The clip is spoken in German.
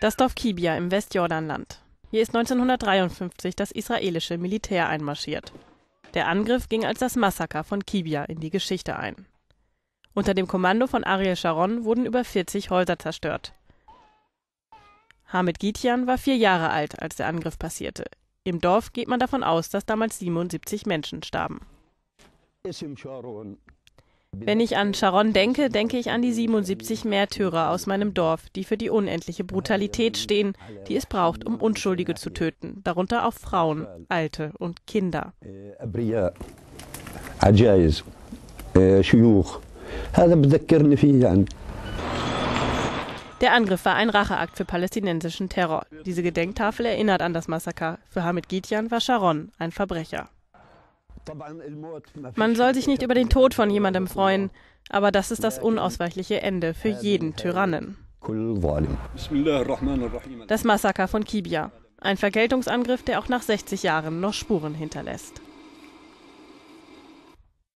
Das Dorf Kibia im Westjordanland. Hier ist 1953 das israelische Militär einmarschiert. Der Angriff ging als das Massaker von Kibia in die Geschichte ein. Unter dem Kommando von Ariel Sharon wurden über 40 Häuser zerstört. Hamid Gitian war vier Jahre alt, als der Angriff passierte. Im Dorf geht man davon aus, dass damals 77 Menschen starben. Wenn ich an Sharon denke, denke ich an die 77 Märtyrer aus meinem Dorf, die für die unendliche Brutalität stehen, die es braucht, um Unschuldige zu töten, darunter auch Frauen, Alte und Kinder. Äh, Der Angriff war ein Racheakt für palästinensischen Terror. Diese Gedenktafel erinnert an das Massaker. Für Hamid Gidjan war Sharon ein Verbrecher. Man soll sich nicht über den Tod von jemandem freuen, aber das ist das unausweichliche Ende für jeden Tyrannen. Das Massaker von Kibia, ein Vergeltungsangriff, der auch nach 60 Jahren noch Spuren hinterlässt.